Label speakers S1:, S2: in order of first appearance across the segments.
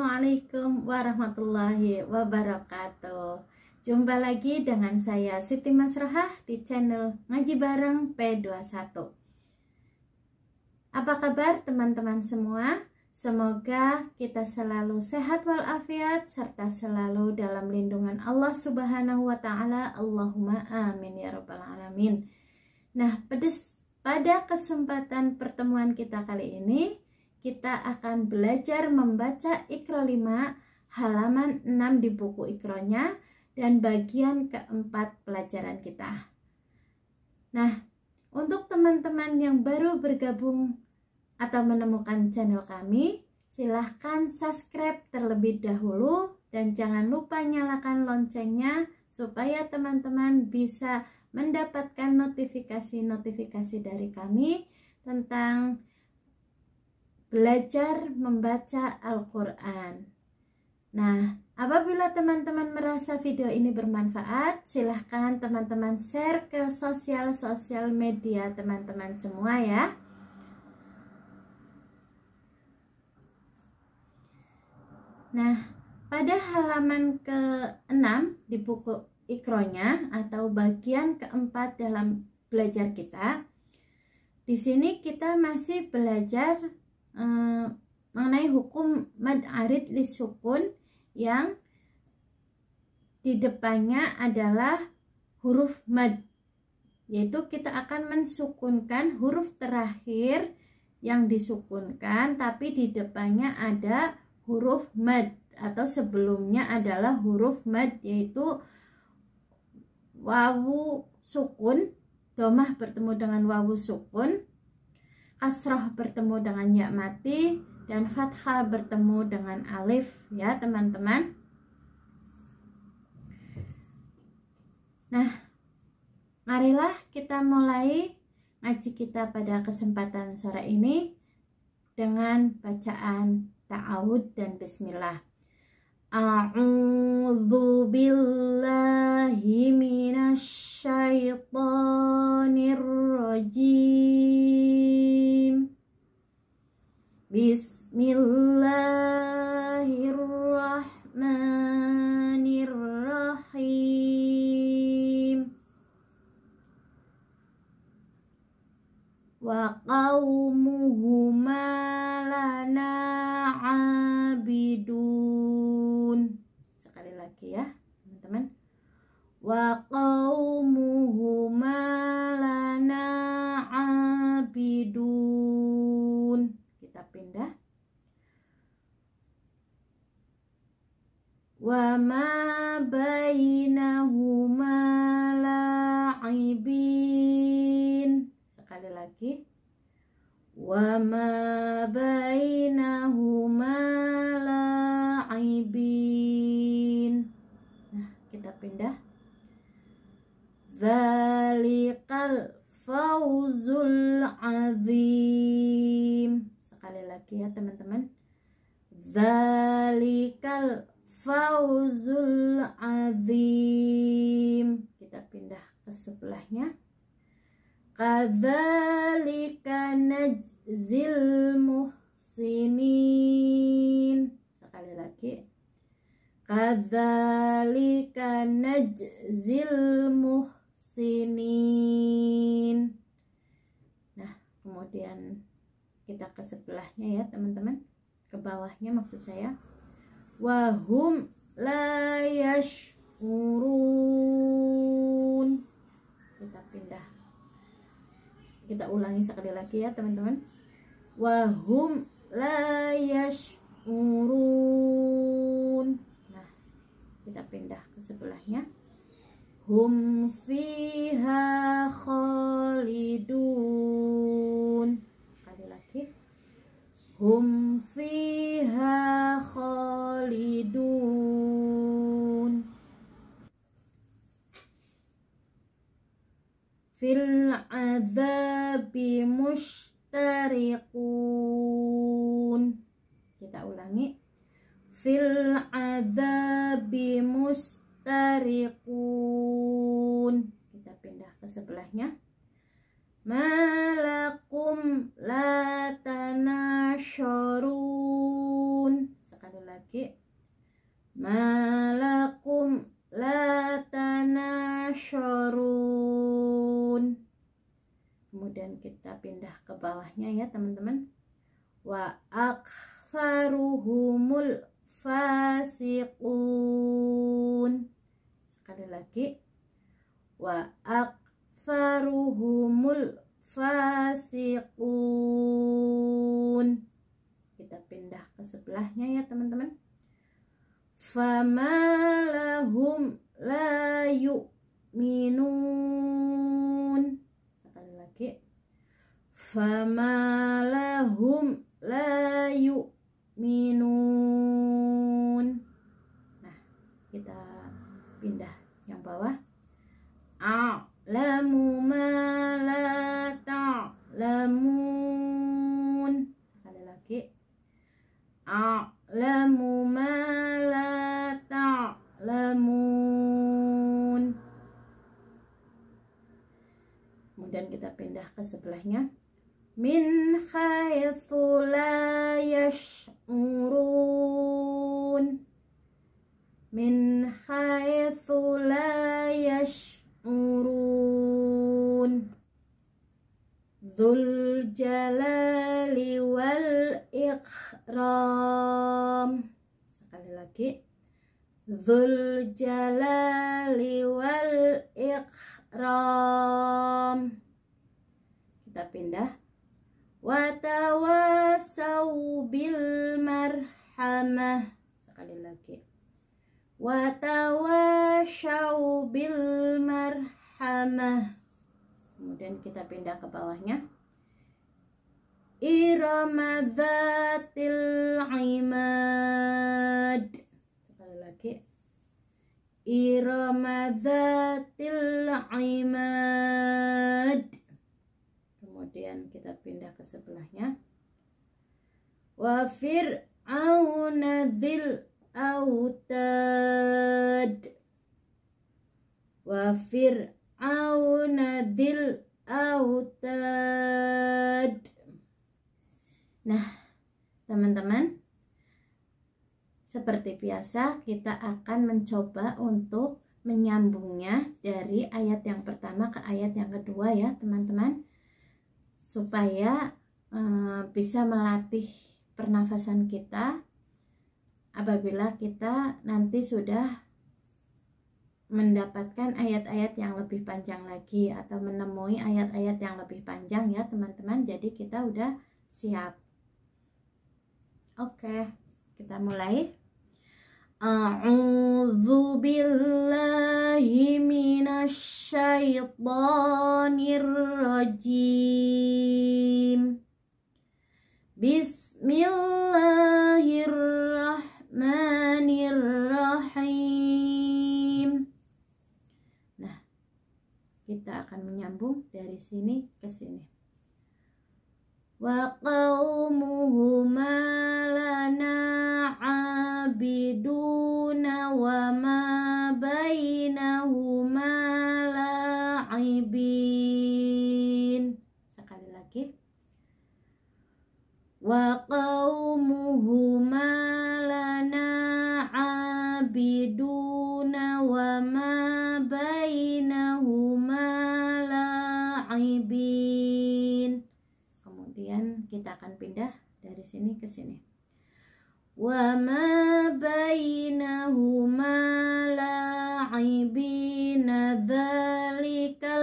S1: Assalamualaikum warahmatullahi wabarakatuh Jumpa lagi dengan saya Siti Masrohah di channel Ngaji Bareng P21 Apa kabar teman-teman semua? Semoga kita selalu sehat walafiat serta selalu dalam lindungan Allah Subhanahu wa taala. Allahumma amin ya rabbal alamin. Nah, pada kesempatan pertemuan kita kali ini kita akan belajar membaca Iqra 5 halaman 6 di buku nya dan bagian keempat pelajaran kita. Nah, untuk teman-teman yang baru bergabung atau menemukan channel kami, silahkan subscribe terlebih dahulu dan jangan lupa nyalakan loncengnya supaya teman-teman bisa mendapatkan notifikasi-notifikasi dari kami tentang belajar membaca Al-Quran. Nah, apabila teman-teman merasa video ini bermanfaat, silahkan teman-teman share ke sosial-sosial media teman-teman semua ya. Nah, pada halaman ke-6 di buku ikronya atau bagian keempat dalam belajar kita, di sini kita masih belajar Eh, mengenai hukum mad arid lisukun yang di depannya adalah huruf mad yaitu kita akan mensukunkan huruf terakhir yang disukunkan tapi di depannya ada huruf mad atau sebelumnya adalah huruf mad yaitu wawu sukun domah bertemu dengan wawu sukun Asroh bertemu dengan ya mati dan fathah bertemu dengan alif ya teman-teman. Nah, marilah kita mulai ngaji kita pada kesempatan sore ini dengan bacaan ta'awud dan bismillah. أعوذ بالله من الشيطان الرجيم بسم الله الرحمن الرحيم وقومهما لنا عابدون 我。Kadzalika najzil muhsinin. Nah, kemudian kita ke sebelahnya ya, teman-teman. Ke bawahnya maksud saya. Wahum la yashurun. Kita pindah. Kita ulangi sekali lagi ya, teman-teman. Wahum la hum fiha khalidun sekali lagi hum fiha khalidun fil azabi mushtariqun kita ulangi fil azabi mushtariqun malakum la tanashurun sekali lagi malakum la tanashurun kemudian kita pindah ke bawahnya ya teman-teman wa aktsaruhumul fasiqun sekali lagi wa ak aksaruhumul fasiqun kita pindah ke sebelahnya ya teman-teman famalahum la yu'minun sekali lagi famalahum حيث لا يشعرون من حيث لا يشعرون ذو الجلال والإكرام sekali lagi Dhul jalali wal ikram Kita pindah watawasau bil marhamah sekali lagi watawasau bil marhamah kemudian kita pindah ke bawahnya iramadatil imad sekali lagi iramadatil imad kemudian kita pindah ke sebelahnya wa fir'auna autad wa fir'auna autad nah teman-teman seperti biasa kita akan mencoba untuk menyambungnya dari ayat yang pertama ke ayat yang kedua ya teman-teman supaya uh, bisa melatih pernafasan kita apabila kita nanti sudah mendapatkan ayat-ayat yang lebih panjang lagi atau menemui ayat-ayat yang lebih panjang ya teman-teman jadi kita udah siap oke kita mulai A'udzu billahi minasy rajim sini ke sini wa qaumuhuma lana abiduna wa ma bainahuma la'ibin sekali lagi wa qaumuhuma lana abiduna wa ma bainahuma ghaibin kemudian kita akan pindah dari sini ke sini wa ma bainahuma la'ibina dzalikal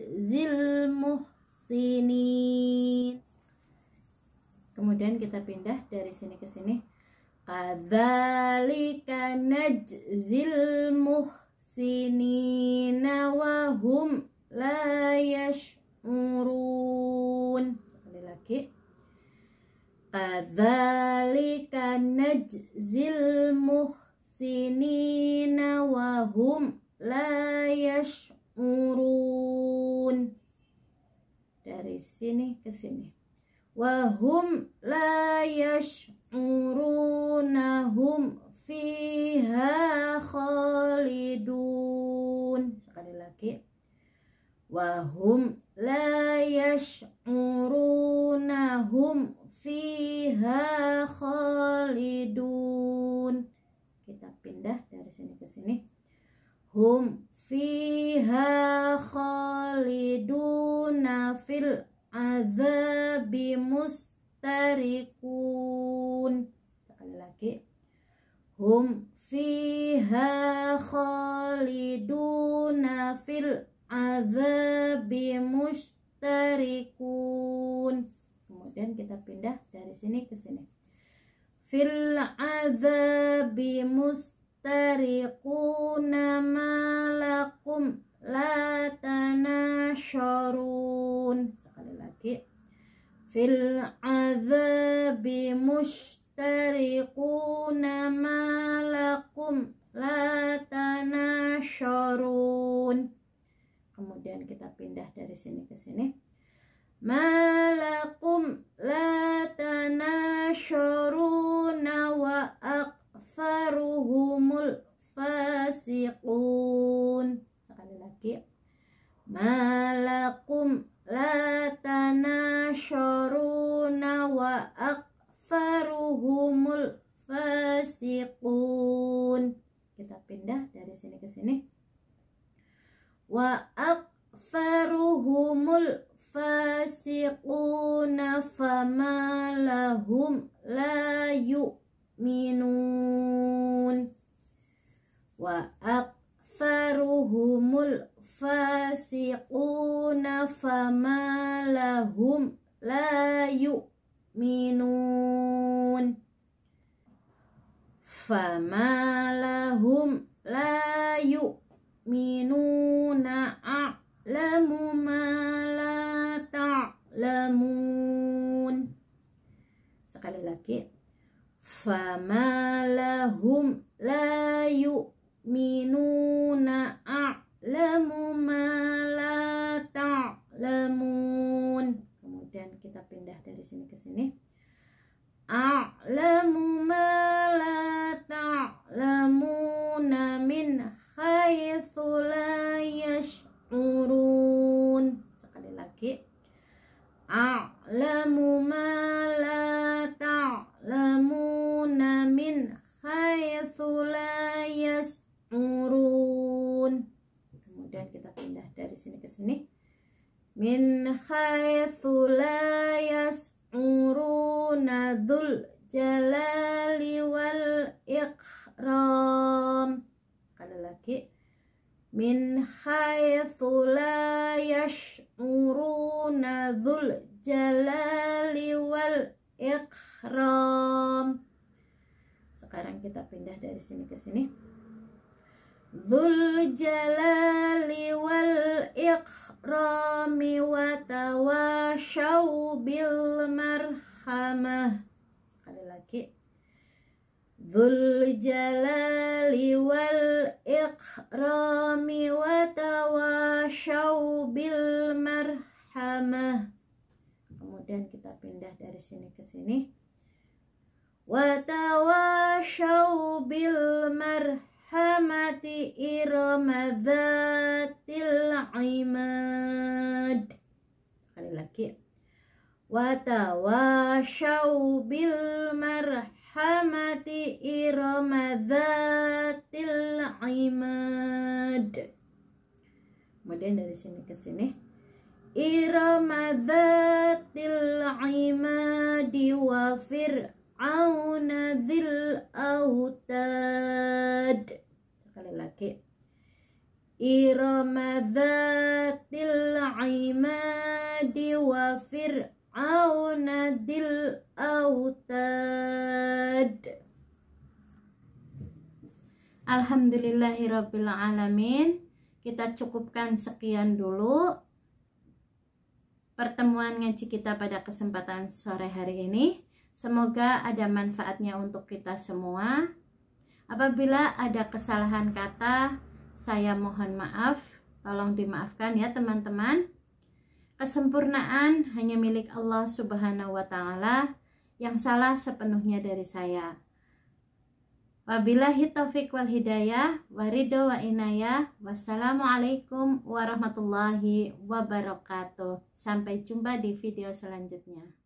S1: yujzil muhsinin kemudian kita pindah dari sini ke sini kadzalika najzil muhsinina wa hum la yash'urun sekali lagi kadzalika najzil muhsinina wa hum la yash'urun sini ke sini wahum la yash'urunahum fiha khalidun sekali lagi wahum la yash'urunahum fiha khalidun kita pindah dari sini ke sini hum fiha khalidun fil azabi mustarikun sekali lagi hum fiha khaliduna fil azabi mustarikun kemudian kita pindah dari sini ke sini fil azabi Mustarikun malakum la fil azabi mushtariquna malakum la tanashurun kemudian kita pindah dari sini ke sini malakum la tanashuruna wa aktsaruhumul fasiqun sekali lagi malakum وأكثرهم الفاسقون فما لهم لا يؤمنون وأكثرهم الفاسقون فما لهم لا يؤمنون فما لهم لا يؤمنون minuna a'lamu ma la ta'lamun sekali lagi fama lahum la yu'minuna a'lamu ma la ta'lamun kemudian kita pindah dari sini ke sini a'lamu ma la ta'lamuna min haitsu la yash'urun sekali lagi a'lamu ma min haitsu la yash'urun kemudian kita pindah dari sini ke sini min haitsu la jalali wal min haythu la yash'uruna dhul jalali wal ikram sekarang kita pindah dari sini ke sini dhul jalali wal ikrami wa tawashaw bil marhamah Dzul jalali wal ikrami wa tawasyaw bil marhamah. Kemudian kita pindah dari sini ke sini. Wa tawasyaw bil marhamati iramadzatil imad. Sekali lagi. Wa tawasyaw bil marhamati hamati iromadzatil imad kemudian dari sini ke sini iromadzatil imad wa fir'auna dzil autad sekali lagi iromadzatil imad wa fir'auna aunatil autad Alhamdulillahirabbil alamin. Kita cukupkan sekian dulu pertemuan ngaji kita pada kesempatan sore hari ini. Semoga ada manfaatnya untuk kita semua. Apabila ada kesalahan kata, saya mohon maaf. Tolong dimaafkan ya teman-teman. Kesempurnaan hanya milik Allah Subhanahu wa taala yang salah sepenuhnya dari saya. Wabillahi taufik wal hidayah, warido wa inayah. Wassalamualaikum warahmatullahi wabarakatuh. Sampai jumpa di video selanjutnya.